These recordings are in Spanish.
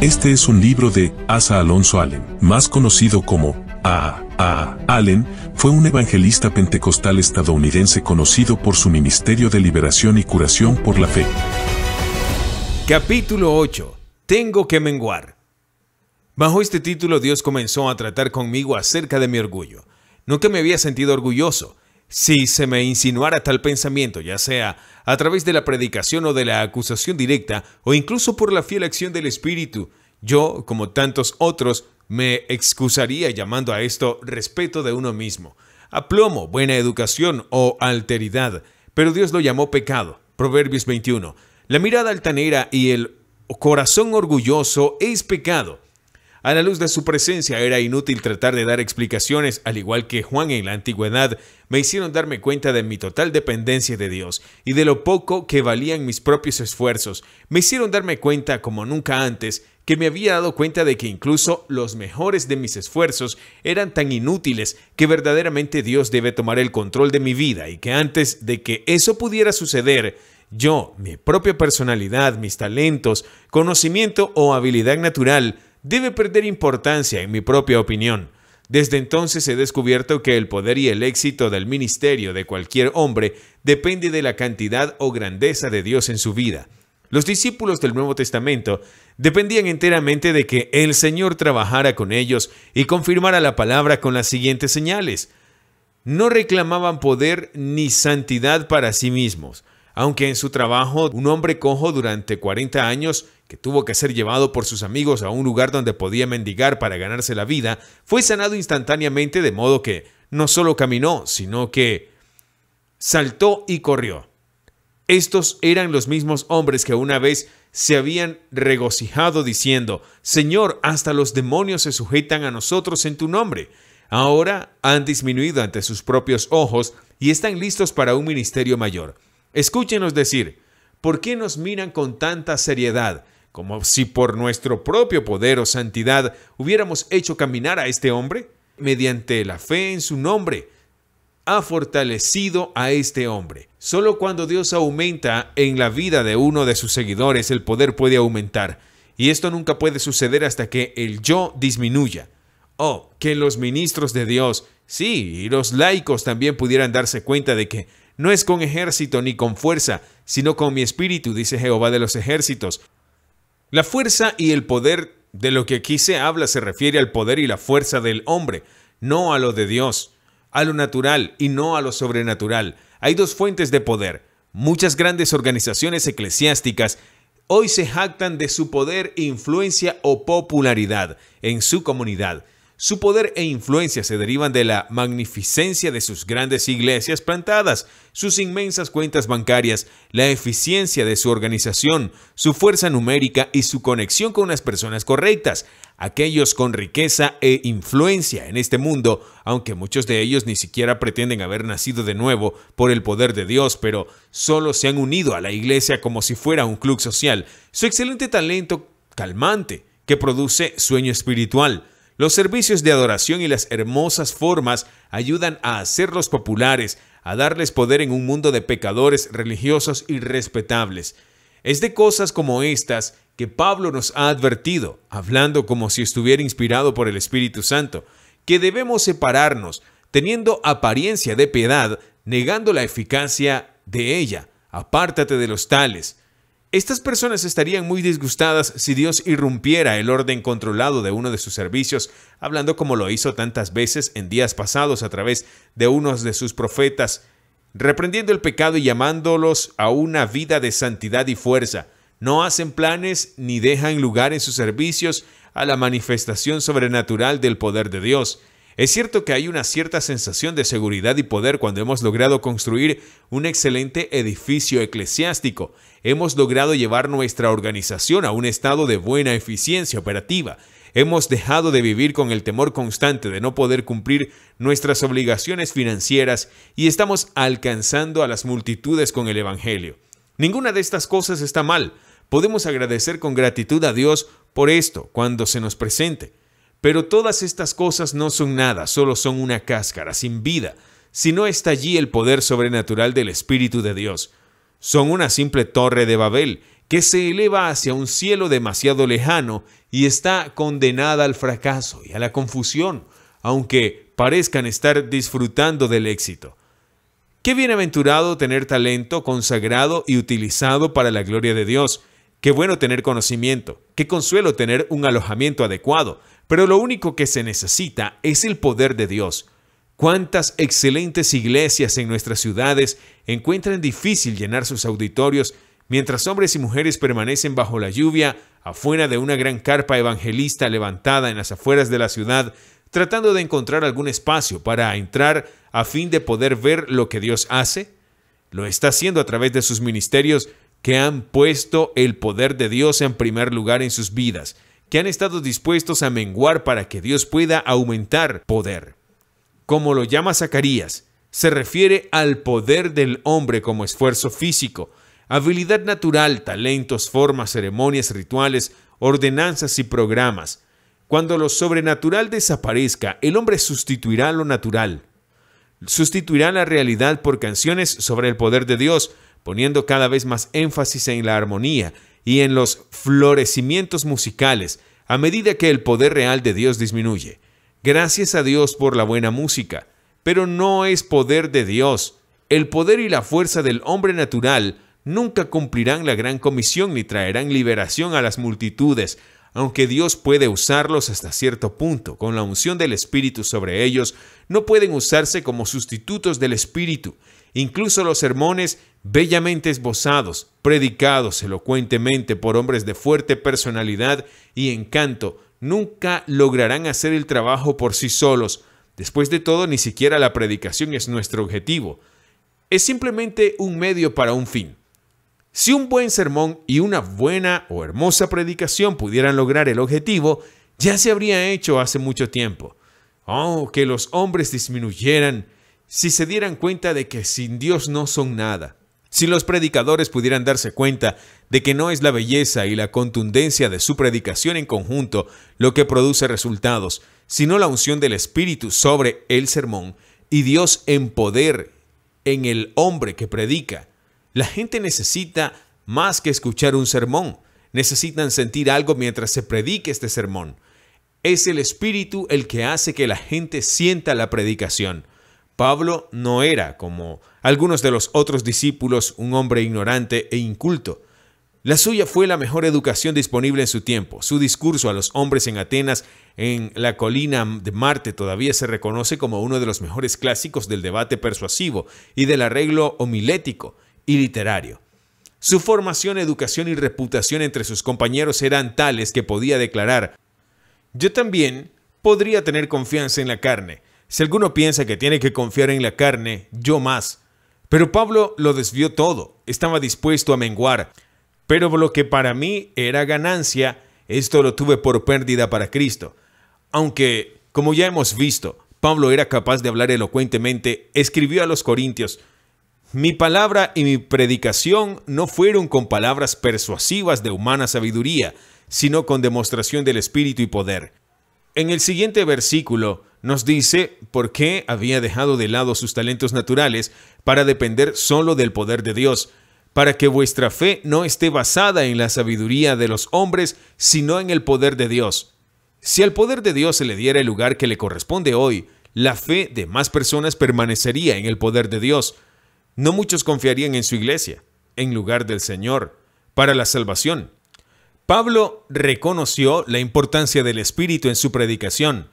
Este es un libro de Asa Alonso Allen, más conocido como A. A. Allen, fue un evangelista pentecostal estadounidense conocido por su ministerio de liberación y curación por la fe. Capítulo 8. Tengo que menguar. Bajo este título Dios comenzó a tratar conmigo acerca de mi orgullo. Nunca me había sentido orgulloso, si se me insinuara tal pensamiento, ya sea a través de la predicación o de la acusación directa, o incluso por la fiel acción del Espíritu, yo, como tantos otros, me excusaría llamando a esto respeto de uno mismo, aplomo, buena educación o alteridad, pero Dios lo llamó pecado. Proverbios 21. La mirada altanera y el corazón orgulloso es pecado. A la luz de su presencia era inútil tratar de dar explicaciones, al igual que Juan en la antigüedad, me hicieron darme cuenta de mi total dependencia de Dios y de lo poco que valían mis propios esfuerzos. Me hicieron darme cuenta, como nunca antes, que me había dado cuenta de que incluso los mejores de mis esfuerzos eran tan inútiles que verdaderamente Dios debe tomar el control de mi vida y que antes de que eso pudiera suceder, yo, mi propia personalidad, mis talentos, conocimiento o habilidad natural, debe perder importancia en mi propia opinión. Desde entonces he descubierto que el poder y el éxito del ministerio de cualquier hombre depende de la cantidad o grandeza de Dios en su vida. Los discípulos del Nuevo Testamento dependían enteramente de que el Señor trabajara con ellos y confirmara la palabra con las siguientes señales. No reclamaban poder ni santidad para sí mismos, aunque en su trabajo, un hombre cojo durante 40 años, que tuvo que ser llevado por sus amigos a un lugar donde podía mendigar para ganarse la vida, fue sanado instantáneamente de modo que no solo caminó, sino que saltó y corrió. Estos eran los mismos hombres que una vez se habían regocijado diciendo, Señor, hasta los demonios se sujetan a nosotros en tu nombre. Ahora han disminuido ante sus propios ojos y están listos para un ministerio mayor. Escúchenos decir, ¿por qué nos miran con tanta seriedad? Como si por nuestro propio poder o santidad hubiéramos hecho caminar a este hombre. Mediante la fe en su nombre, ha fortalecido a este hombre. Solo cuando Dios aumenta en la vida de uno de sus seguidores, el poder puede aumentar. Y esto nunca puede suceder hasta que el yo disminuya. Oh, que los ministros de Dios, sí, y los laicos también pudieran darse cuenta de que no es con ejército ni con fuerza, sino con mi espíritu, dice Jehová de los ejércitos. La fuerza y el poder de lo que aquí se habla se refiere al poder y la fuerza del hombre, no a lo de Dios, a lo natural y no a lo sobrenatural. Hay dos fuentes de poder. Muchas grandes organizaciones eclesiásticas hoy se jactan de su poder, influencia o popularidad en su comunidad. Su poder e influencia se derivan de la magnificencia de sus grandes iglesias plantadas, sus inmensas cuentas bancarias, la eficiencia de su organización, su fuerza numérica y su conexión con las personas correctas, aquellos con riqueza e influencia en este mundo, aunque muchos de ellos ni siquiera pretenden haber nacido de nuevo por el poder de Dios, pero solo se han unido a la iglesia como si fuera un club social. Su excelente talento calmante, que produce sueño espiritual, los servicios de adoración y las hermosas formas ayudan a hacerlos populares, a darles poder en un mundo de pecadores religiosos y respetables. Es de cosas como estas que Pablo nos ha advertido, hablando como si estuviera inspirado por el Espíritu Santo, que debemos separarnos, teniendo apariencia de piedad, negando la eficacia de ella. Apártate de los tales. Estas personas estarían muy disgustadas si Dios irrumpiera el orden controlado de uno de sus servicios, hablando como lo hizo tantas veces en días pasados a través de unos de sus profetas, reprendiendo el pecado y llamándolos a una vida de santidad y fuerza. No hacen planes ni dejan lugar en sus servicios a la manifestación sobrenatural del poder de Dios. Es cierto que hay una cierta sensación de seguridad y poder cuando hemos logrado construir un excelente edificio eclesiástico, hemos logrado llevar nuestra organización a un estado de buena eficiencia operativa, hemos dejado de vivir con el temor constante de no poder cumplir nuestras obligaciones financieras y estamos alcanzando a las multitudes con el Evangelio. Ninguna de estas cosas está mal. Podemos agradecer con gratitud a Dios por esto cuando se nos presente. Pero todas estas cosas no son nada, solo son una cáscara, sin vida, si no está allí el poder sobrenatural del Espíritu de Dios. Son una simple torre de Babel que se eleva hacia un cielo demasiado lejano y está condenada al fracaso y a la confusión, aunque parezcan estar disfrutando del éxito. Qué bienaventurado tener talento consagrado y utilizado para la gloria de Dios. Qué bueno tener conocimiento. Qué consuelo tener un alojamiento adecuado. Pero lo único que se necesita es el poder de Dios. ¿Cuántas excelentes iglesias en nuestras ciudades encuentran difícil llenar sus auditorios mientras hombres y mujeres permanecen bajo la lluvia afuera de una gran carpa evangelista levantada en las afueras de la ciudad, tratando de encontrar algún espacio para entrar a fin de poder ver lo que Dios hace? Lo está haciendo a través de sus ministerios que han puesto el poder de Dios en primer lugar en sus vidas que han estado dispuestos a menguar para que Dios pueda aumentar poder. Como lo llama Zacarías, se refiere al poder del hombre como esfuerzo físico, habilidad natural, talentos, formas, ceremonias, rituales, ordenanzas y programas. Cuando lo sobrenatural desaparezca, el hombre sustituirá lo natural. Sustituirá la realidad por canciones sobre el poder de Dios, poniendo cada vez más énfasis en la armonía, y en los florecimientos musicales a medida que el poder real de Dios disminuye. Gracias a Dios por la buena música, pero no es poder de Dios. El poder y la fuerza del hombre natural nunca cumplirán la gran comisión ni traerán liberación a las multitudes, aunque Dios puede usarlos hasta cierto punto, con la unción del Espíritu sobre ellos, no pueden usarse como sustitutos del Espíritu. Incluso los sermones bellamente esbozados, predicados elocuentemente por hombres de fuerte personalidad y encanto, nunca lograrán hacer el trabajo por sí solos. Después de todo, ni siquiera la predicación es nuestro objetivo. Es simplemente un medio para un fin. Si un buen sermón y una buena o hermosa predicación pudieran lograr el objetivo, ya se habría hecho hace mucho tiempo. Oh, que los hombres disminuyeran si se dieran cuenta de que sin Dios no son nada. Si los predicadores pudieran darse cuenta de que no es la belleza y la contundencia de su predicación en conjunto lo que produce resultados, sino la unción del Espíritu sobre el sermón y Dios en poder en el hombre que predica la gente necesita más que escuchar un sermón. Necesitan sentir algo mientras se predique este sermón. Es el Espíritu el que hace que la gente sienta la predicación. Pablo no era, como algunos de los otros discípulos, un hombre ignorante e inculto. La suya fue la mejor educación disponible en su tiempo. Su discurso a los hombres en Atenas, en la colina de Marte, todavía se reconoce como uno de los mejores clásicos del debate persuasivo y del arreglo homilético y literario. Su formación, educación y reputación entre sus compañeros eran tales que podía declarar, yo también podría tener confianza en la carne. Si alguno piensa que tiene que confiar en la carne, yo más. Pero Pablo lo desvió todo, estaba dispuesto a menguar. Pero lo que para mí era ganancia, esto lo tuve por pérdida para Cristo. Aunque, como ya hemos visto, Pablo era capaz de hablar elocuentemente, escribió a los Corintios, mi palabra y mi predicación no fueron con palabras persuasivas de humana sabiduría, sino con demostración del Espíritu y poder. En el siguiente versículo nos dice por qué había dejado de lado sus talentos naturales para depender solo del poder de Dios, para que vuestra fe no esté basada en la sabiduría de los hombres, sino en el poder de Dios. Si al poder de Dios se le diera el lugar que le corresponde hoy, la fe de más personas permanecería en el poder de Dios, no muchos confiarían en su iglesia, en lugar del Señor, para la salvación. Pablo reconoció la importancia del Espíritu en su predicación.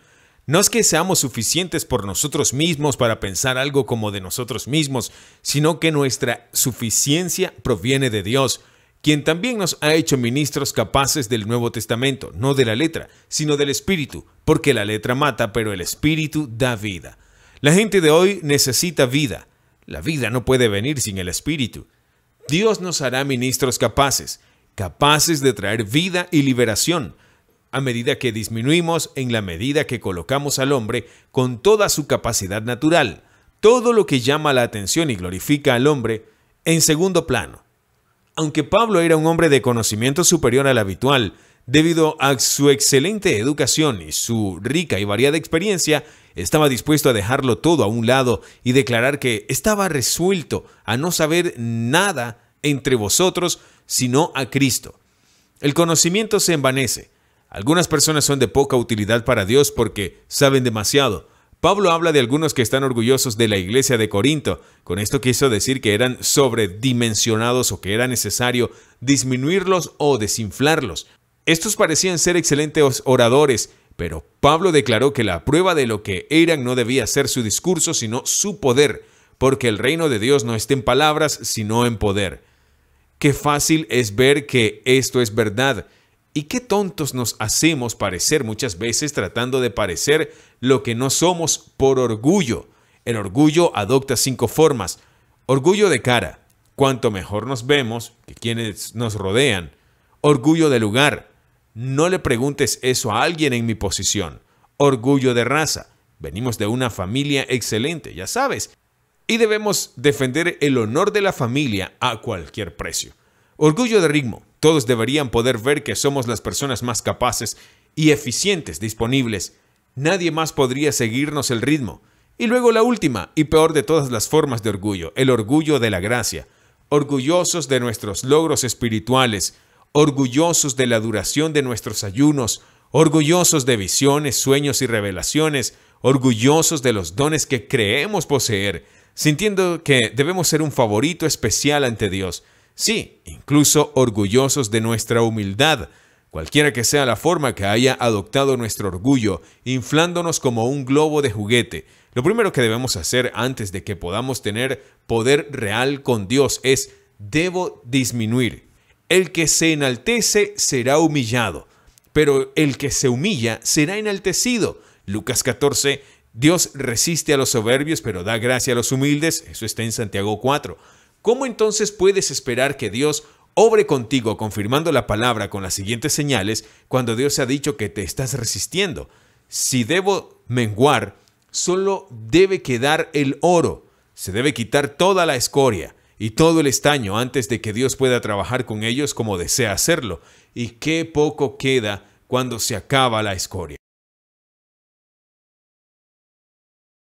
No es que seamos suficientes por nosotros mismos para pensar algo como de nosotros mismos, sino que nuestra suficiencia proviene de Dios, quien también nos ha hecho ministros capaces del Nuevo Testamento, no de la letra, sino del Espíritu, porque la letra mata, pero el Espíritu da vida. La gente de hoy necesita vida, la vida no puede venir sin el Espíritu. Dios nos hará ministros capaces, capaces de traer vida y liberación, a medida que disminuimos en la medida que colocamos al hombre con toda su capacidad natural, todo lo que llama la atención y glorifica al hombre, en segundo plano. Aunque Pablo era un hombre de conocimiento superior al habitual, Debido a su excelente educación y su rica y variada experiencia, estaba dispuesto a dejarlo todo a un lado y declarar que estaba resuelto a no saber nada entre vosotros sino a Cristo. El conocimiento se envanece. Algunas personas son de poca utilidad para Dios porque saben demasiado. Pablo habla de algunos que están orgullosos de la iglesia de Corinto. Con esto quiso decir que eran sobredimensionados o que era necesario disminuirlos o desinflarlos. Estos parecían ser excelentes oradores, pero Pablo declaró que la prueba de lo que eran no debía ser su discurso, sino su poder, porque el reino de Dios no está en palabras, sino en poder. Qué fácil es ver que esto es verdad, y qué tontos nos hacemos parecer muchas veces tratando de parecer lo que no somos por orgullo. El orgullo adopta cinco formas. Orgullo de cara, cuanto mejor nos vemos que quienes nos rodean. Orgullo de lugar, no le preguntes eso a alguien en mi posición. Orgullo de raza. Venimos de una familia excelente, ya sabes. Y debemos defender el honor de la familia a cualquier precio. Orgullo de ritmo. Todos deberían poder ver que somos las personas más capaces y eficientes disponibles. Nadie más podría seguirnos el ritmo. Y luego la última y peor de todas las formas de orgullo, el orgullo de la gracia. Orgullosos de nuestros logros espirituales, orgullosos de la duración de nuestros ayunos, orgullosos de visiones, sueños y revelaciones, orgullosos de los dones que creemos poseer, sintiendo que debemos ser un favorito especial ante Dios. Sí, incluso orgullosos de nuestra humildad, cualquiera que sea la forma que haya adoptado nuestro orgullo, inflándonos como un globo de juguete. Lo primero que debemos hacer antes de que podamos tener poder real con Dios es debo disminuir, el que se enaltece será humillado, pero el que se humilla será enaltecido. Lucas 14, Dios resiste a los soberbios, pero da gracia a los humildes. Eso está en Santiago 4. ¿Cómo entonces puedes esperar que Dios obre contigo confirmando la palabra con las siguientes señales cuando Dios ha dicho que te estás resistiendo? Si debo menguar, solo debe quedar el oro. Se debe quitar toda la escoria y todo el estaño antes de que Dios pueda trabajar con ellos como desea hacerlo, y qué poco queda cuando se acaba la escoria.